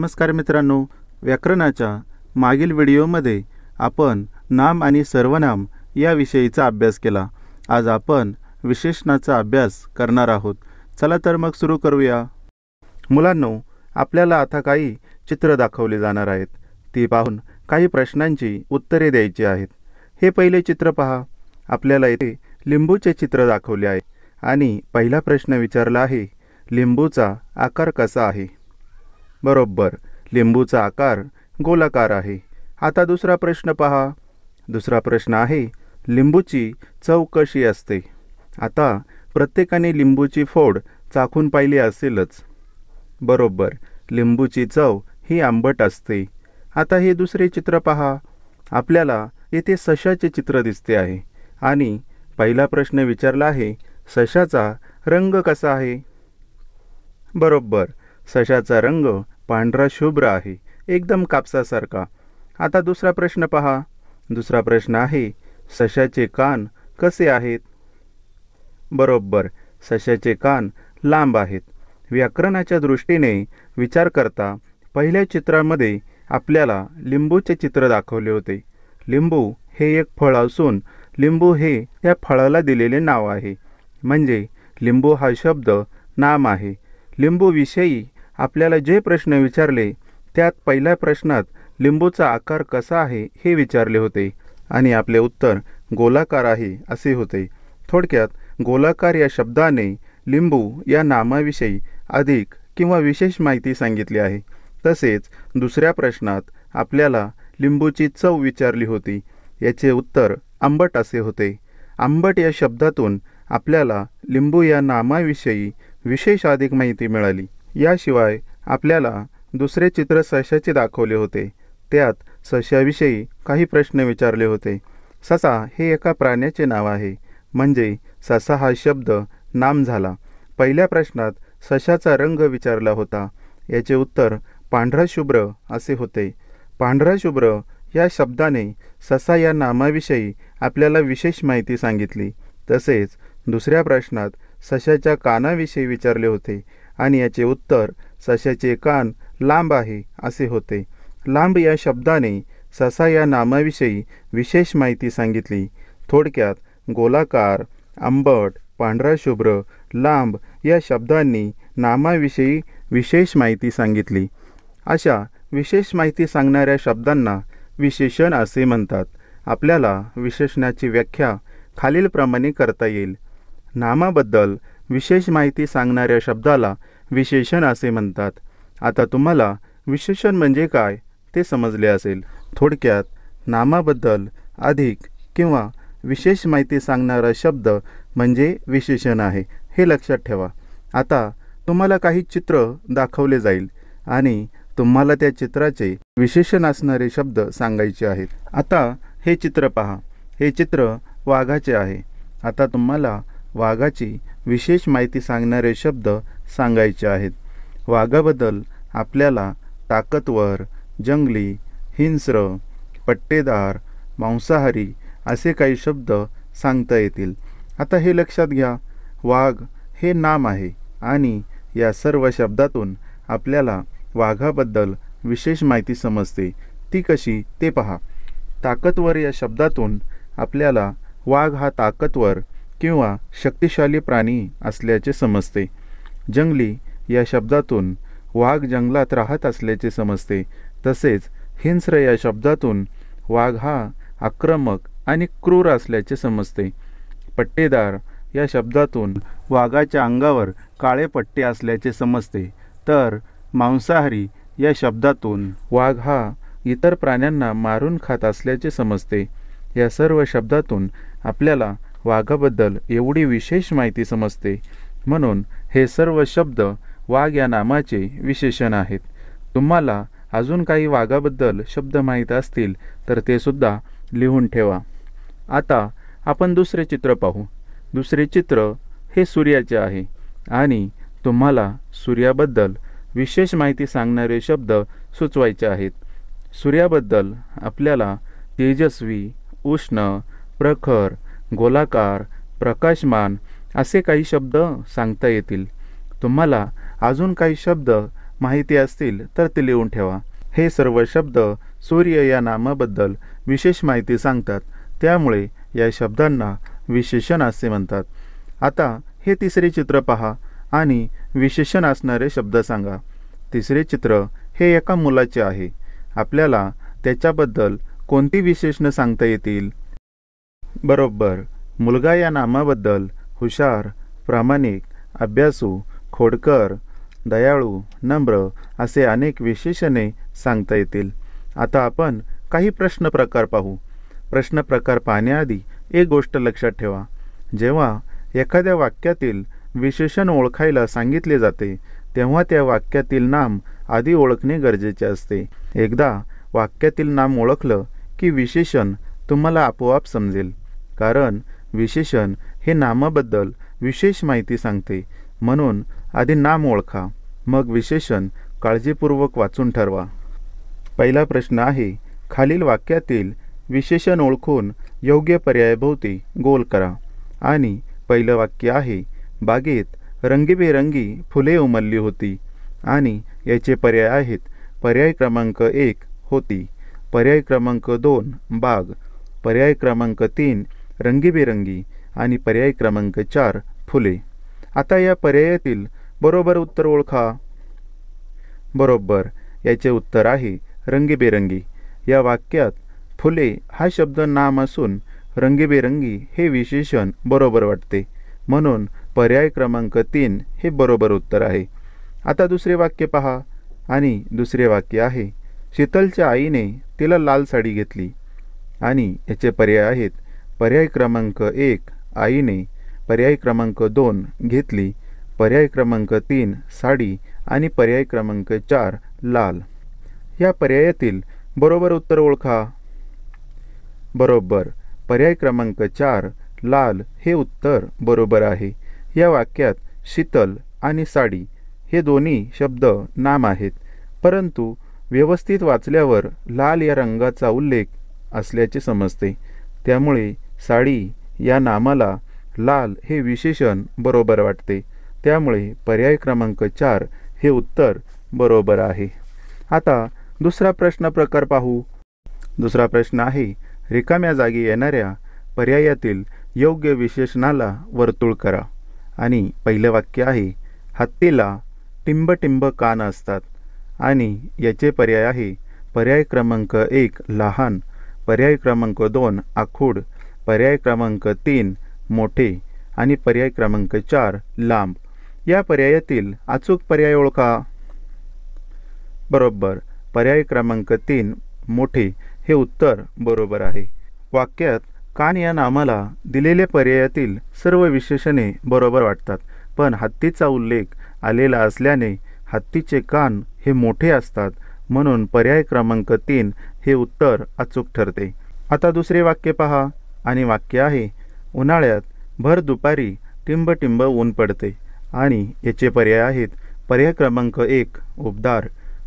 नमस्कार मित्रांनो व्याकरणाच्या मागील व्हिडिओमध्ये आपण नाम आणि सर्वनाम याविषयीचा अभ्यास केला आज आपण विशेषणाचा अभ्यास करणार आहोत चला तर मग सुरू करूया मुलांनो आपल्याला आता काही चित्र दाखवले जाणार आहेत ती पाहून काही प्रश्नांची उत्तरे द्यायची आहेत हे पहिले चित्र पहा आपल्याला येथे लिंबूचे चित्र दाखवले आहे आणि पहिला प्रश्न विचारला आहे लिंबूचा आकार कसा आहे बरोबर लिंबूचा आकार गोलाकार आहे आता दुसरा प्रश्न पहा दुसरा प्रश्न आहे लिंबूची चव कशी असते आता प्रत्येकाने लिंबूची फोड चाखून पाहिली असेलच बरोबर लिंबूची चव ही आंबट असते आता हे दुसरे चित्र पहा आपल्याला येथे सशाचे चित्र दिसते आहे आणि पहिला प्रश्न विचारला आहे सशाचा रंग कसा आहे बरोबर सशाचा रंग पांढरा शुभ्र आहे एकदम कापसासारखा आता दुसरा प्रश्न पहा दुसरा प्रश्न आहे सशाचे कान कसे आहेत बरोबर सशाचे कान लांब आहेत व्याकरणाच्या दृष्टीने विचार करता पहिल्या चित्रामध्ये आपल्याला लिंबूचे चित्र दाखवले होते लिंबू हे एक फळ असून लिंबू हे या फळाला दिलेले नाव आहे म्हणजे लिंबू हा शब्द नाम आहे लिंबूविषयी आपल्याला जे प्रश्न विचारले त्यात पहिल्या प्रश्नात लिंबूचा आकार कसा आहे हे विचारले होते आणि आपले उत्तर गोलाकार आहे असे होते थोडक्यात गोलाकार या शब्दाने लिंबू या नामाविषयी अधिक किंवा विशेष माहिती सांगितली आहे तसेच दुसऱ्या प्रश्नात आपल्याला लिंबूची चव विचारली होती याचे उत्तर आंबट असे होते आंबट या शब्दातून आपल्याला लिंबू या नामाविषयी विशेष अधिक माहिती मिळाली याशिवाय आपल्याला दुसरे चित्र सशाचे दाखवले होते त्यात सशाविषयी काही प्रश्न विचारले होते ससा हे एका प्राण्याचे नाव आहे म्हणजे ससा हा शब्द नाम झाला पहिल्या प्रश्नात सशाचा रंग विचारला होता याचे उत्तर पांढरा शुभ्र असे होते पांढरा शुभ्र या शब्दाने ससा या नामाविषयी आपल्याला विशेष माहिती सांगितली तसेच दुसऱ्या प्रश्नात सशाच्या कानाविषयी विचारले होते आणि याचे उत्तर सशाचे कान लांब आहे असे होते लांब या शब्दाने ससा या नामाविषयी विशेष माहिती सांगितली थोडक्यात गोलाकार आंबट पांढरा शुभ्र लांब या शब्दांनी नामाविषयी विशेष माहिती सांगितली अशा विशेष माहिती सांगणाऱ्या शब्दांना विशेषण असे म्हणतात आपल्याला विशेषणाची व्याख्या खालीलप्रमाणे करता येईल नामाबद्दल विशेष माहिती सांगणाऱ्या शब्दाला विशेषण असे म्हणतात आता तुम्हाला विशेषण म्हणजे काय ते समजले असेल थोडक्यात नामाबद्दल अधिक किंवा विशेष माहिती सांगणारा शब्द म्हणजे विशेषण आहे हे लक्षात ठेवा आता तुम्हाला काही चित्र दाखवले जाईल आणि तुम्हाला त्या चित्राचे विशेषण असणारे शब्द सांगायचे आहेत आता हे चित्र पहा हे चित्र वाघाचे आहे आता तुम्हाला वाघाची विशेष माहिती सांगणारे शब्द सांगायचे आहेत वाघाबद्दल आपल्याला ताकदवर जंगली हिंस्र पट्टेदार मांसाहारी असे काही शब्द सांगता येतील आता हे लक्षात घ्या वाघ हे नाम आहे आणि या सर्व शब्दातून आपल्याला वाघाबद्दल विशेष माहिती समजते ती कशी ते पहा ताकदवर या शब्दातून आपल्याला वाघ हा ताकदवर किंवा शक्तिशाली प्राणी असल्याचे समजते जंगली या शब्दातून वाघ जंगलात राहत असल्याचे समजते तसेच हिंस्र या शब्दातून वाघ हा आक्रमक आणि क्रूर असल्याचे समजते पट्टेदार या शब्दातून वाघाच्या अंगावर काळे पट्टे असल्याचे समजते तर मांसाहारी या शब्दातून वाघ हा इतर प्राण्यांना मारून खात असल्याचे समजते या सर्व शब्दातून आपल्याला वाघाबद्दल एवढी विशेष माहिती समजते म्हणून हे सर्व शब्द वाघ या नामाचे विशेषण आहेत तुम्हाला अजून काही वाघाबद्दल शब्द माहीत असतील तर ते सुद्धा लिहून ठेवा आता आपण दुसरे चित्र पाहू दुसरे चित्र हे सूर्याचे आहे आणि तुम्हाला सूर्याबद्दल विशेष माहिती सांगणारे शब्द सुचवायचे आहेत सूर्याबद्दल आपल्याला तेजस्वी उष्ण प्रखर गोलाकार प्रकाशमान असे काही शब्द सांगता येतील तुम्हाला अजून काही शब्द माहिती असतील तर ते लिहून ठेवा हे सर्व शब्द सूर्य या नामाबद्दल विशेष माहिती सांगतात त्यामुळे या शब्दांना विशेषण असे म्हणतात आता हे तिसरे चित्र पहा आणि विशेषण असणारे शब्द सांगा तिसरे चित्र हे एका मुलाचे आहे आपल्याला त्याच्याबद्दल कोणती विशेषणं सांगता येतील बरोबर मुलगा या नामाबद्दल हुशार प्रामाणिक अभ्यासू खोडकर दयाळू नम्र असे अनेक विशेषणे सांगता येतील आता आपण काही प्रश्न प्रकार पाहू प्रश्न प्रकार पाहण्याआधी एक गोष्ट लक्षात ठेवा जेव्हा एखाद्या वाक्यातील विशेषण ओळखायला सांगितले जाते तेव्हा त्या वाक्यातील नाम आधी ओळखणे गरजेचे असते एकदा वाक्यातील नाम ओळखलं की विशेषण तुम्हाला आपोआप समजेल कारण विशेषण हे नामाबद्दल विशेष माहिती सांगते म्हणून आधी नाम ओळखा मग विशेषण काळजीपूर्वक वाचून ठरवा पहिला प्रश्न आहे खालील वाक्यातील विशेषण ओळखून योग्य पर्यायभोवती गोल करा आणि पहिलं वाक्य आहे बागेत रंगीबेरंगी फुले उमलली होती आणि याचे पर्याय आहेत पर्याय क्रमांक एक होती पर्याय क्रमांक दोन बाग पर्याय क्रमांक तीन रंगीबेरंगी आणि पर्याय क्रमांक चार फुले आता या पर्यायातील बरोबर उत्तर ओळखा बरोबर याचे उत्तर आहे रंगीबेरंगी या वाक्यात फुले हा शब्द नाम असून रंगीबेरंगी हे विशेषण बरोबर वाटते म्हणून पर्याय क्रमांक तीन हे बरोबर उत्तर आहे आता दुसरे वाक्य पहा आणि दुसरे वाक्य आहे शीतलच्या आईने तिला लाल साडी घेतली आणि याचे पर्याय आहेत पर्याय क्रमांक एक आईने पर्याय क्रमांक दोन घेतली पर्याय क्रमांक तीन साडी आणि पर्याय क्रमांक चार लाल या पर्यायातील बरोबर उत्तर ओळखा बरोबर पर्याय क्रमांक चार लाल हे उत्तर बरोबर आहे या वाक्यात शीतल आणि साडी हे दोन्ही शब्द नाम आहेत परंतु व्यवस्थित वाचल्यावर लाल या रंगाचा उल्लेख असल्याचे समजते त्यामुळे साडी या नामाला लाल हे विशेषण बरोबर वाटते त्यामुळे पर्याय क्रमांक चार हे उत्तर बरोबर आहे आता दुसरा प्रश्न प्रकार पाहू दुसरा प्रश्न आहे रिकाम्या जागी येणाऱ्या पर्यायातील योग्य विशेषणाला वर्तुळ करा आणि पहिलं वाक्य आहे हत्तीला टिंबटिंब कान असतात आणि याचे पर्याय आहे पर्याय क्रमांक एक लहान पर्याय क्रमांक दोन आखूड पर्याय क्रमांक तीन मोठे आणि पर्याय क्रमांक चार लांब या पर्यायातील अचूक पर्याय ओळखा बरोबर पर्याय क्रमांक तीन मोठे हे उत्तर बरोबर आहे वाक्यात कान या नामाला दिलेल्या पर्यायातील सर्व विशेषणे बरोबर वाटतात पण हत्तीचा उल्लेख आलेला असल्याने हत्तीचे कान हे मोठे असतात म्हणून पर्याय क्रमांक तीन हे उत्तर अचूक ठरते आता दुसरे वाक्य पहा आणि वाक्य आहे उन्हाळ्यात भर दुपारी टिंबटिंब ऊन पडते आणि याचे पर्याय आहेत पर्याय क्रमांक एक उबदार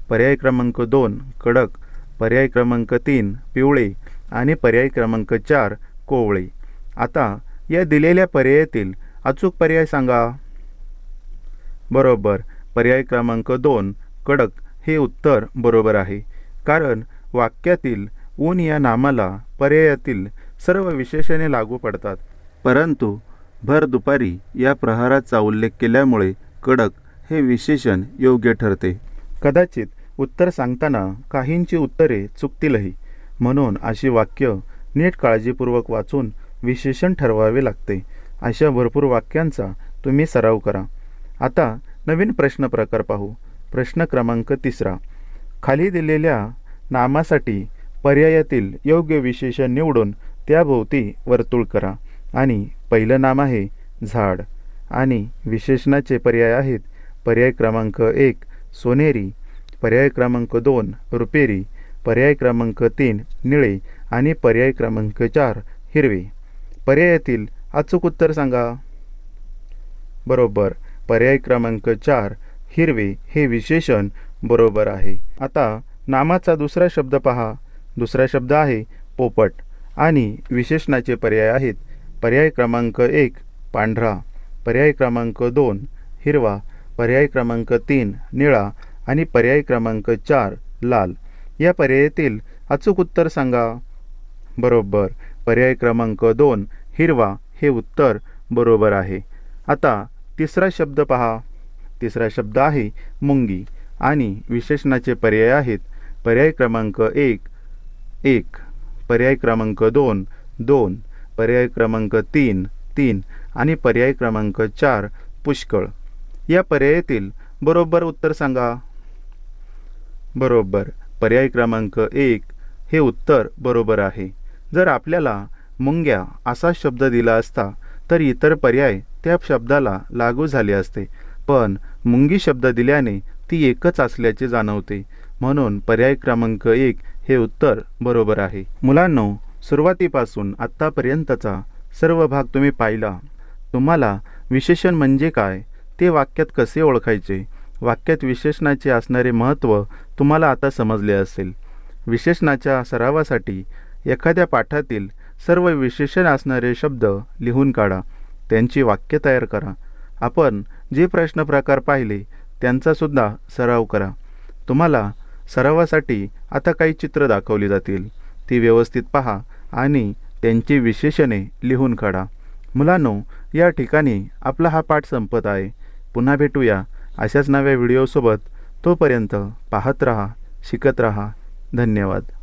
पर्याय क्रमांक दोन कडक पर्याय क्रमांक तीन पिवळे आणि पर्याय क्रमांक चार कोवळे आता या दिलेल्या पर्यायातील अचूक पर्याय सांगा बरोबर पर्याय क्रमांक दोन कडक हे उत्तर बरोबर आहे कारण वाक्यातील ऊन या नामाला पर्यायातील सर्व विशेषणे लागू पडतात परंतु भर दुपारी या प्रहाराचा उल्लेख केल्यामुळे कडक हे विशेषण योग्य ठरते कदाचित उत्तर सांगताना काहींची उत्तरे चुकतीलही म्हणून अशी वाक्य नीट काळजीपूर्वक वाचून विशेषण ठरवावे लागते अशा भरपूर वाक्यांचा तुम्ही सराव करा आता नवीन प्रश्न प्रकार पाहू प्रश्न क्रमांक तिसरा खाली दिलेल्या नामासाठी पर्यायातील योग्य विशेषण निवडून त्याभोवती वर्तुळ करा आणि पहिलं नाम आहे झाड आणि विशेषणाचे पर्याय आहेत पर्याय क्रमांक एक सोनेरी पर्याय क्रमांक दोन रुपेरी पर्याय क्रमांक तीन निळे आणि पर्याय क्रमांक चार हिरवे पर्यायातील अचूक उत्तर सांगा बरोबर पर्याय क्रमांक चार हिरवे हे विशेषण बरोबर आहे आता नामाचा दुसरा शब्द पहा दुसरा शब्द आहे पोपट आणि विशेषणाचे पर्याय आहेत पर्याय क्रमांक एक पांढरा पर्याय क्रमांक दोन हिरवा पर्याय क्रमांक तीन निळा आणि पर्याय क्रमांक चार लाल या पर्यायातील अचूक उत्तर सांगा बरोबर पर्याय क्रमांक दोन हिरवा हे उत्तर बरोबर आहे आता तिसरा शब्द पहा तिसरा शब्द आहे मुंगी आणि विशेषणाचे पर्याय आहेत पर्याय क्रमांक एक एक पर्याय क्रमांक दोन दोन पर्याय क्रमांक तीन तीन आणि पर्याय क्रमांक चार पुष्कळ या पर्यायातील बरोबर उत्तर सांगा बरोबर पर्याय क्रमांक एक हे उत्तर बरोबर आहे जर आपल्याला मुंग्या असा शब्द दिला असता तर इतर पर्याय त्या शब्दाला लागू झाले असते पण मुंगी शब्द दिल्याने ती एकच असल्याचे जाणवते म्हणून पर्याय क्रमांक एक हे उत्तर बरोबर आहे मुलांनो सुरुवातीपासून आत्तापर्यंतचा सर्व भाग तुम्ही पाहिला तुम्हाला विशेषण म्हणजे काय ते वाक्यात कसे ओळखायचे वाक्यात विशेषणाचे असणारे महत्त्व तुम्हाला आता समजले असेल विशेषणाच्या सरावासाठी एखाद्या पाठातील सर्व विशेषण असणारे शब्द लिहून काढा त्यांची वाक्य तयार करा आपण जे प्रश्न प्रकार पाहिले त्यांचासुद्धा सराव करा तुम्हाला सरावासाठी आता काही चित्र दाखवली जातील ती व्यवस्थित पहा आणि त्यांची विशेषणे लिहून काढा मुलांनो या ठिकाणी आपला हा पाठ संपत आहे पुन्हा भेटूया अशाच नव्या व्हिडिओसोबत तोपर्यंत पाहत रहा शिकत रहा धन्यवाद